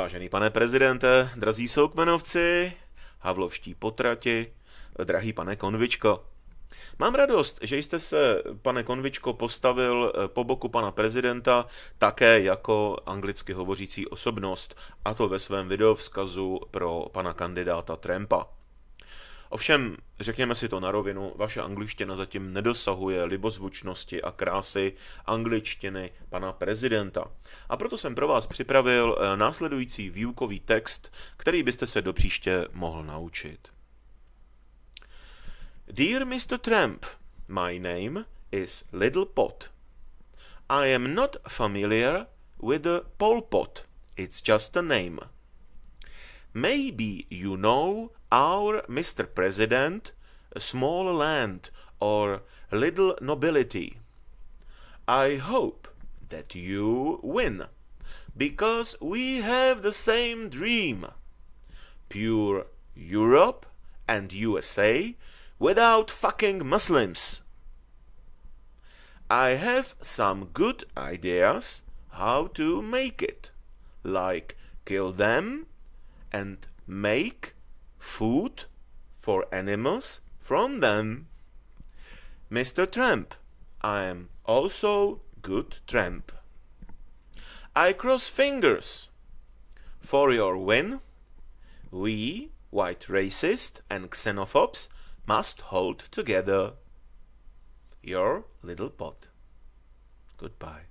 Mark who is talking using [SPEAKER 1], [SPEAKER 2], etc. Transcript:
[SPEAKER 1] Vážený pane prezidente, drazí soukmenovci, havlovští potrati, drahý pane Konvičko. Mám radost, že jste se, pane Konvičko, postavil eh, po boku pana prezidenta také jako anglicky hovořící osobnost, a to ve svém videovzkazu pro pana kandidáta Trumpa. Ovšem, řekněme si to na rovinu, vaše angličtina zatím nedosahuje libozvučnosti a krásy angličtiny pana prezidenta. A proto jsem pro vás připravil eh, následující výukový text, který byste se do příště mohl naučit. Dear Mr. Trump, my name is Little Pot. I am not familiar with the Pol Pot. It's just a name. Maybe you know our Mr. President, small land or little nobility. I hope that you win, because we have the same dream. Pure Europe and USA without fucking Muslims. I have some good ideas how to make it, like kill them and make food for animals from them. Mr. Tramp, I am also good tramp. I cross fingers for your win. We, white racists and xenophobes, must hold together. Your little pot. Goodbye.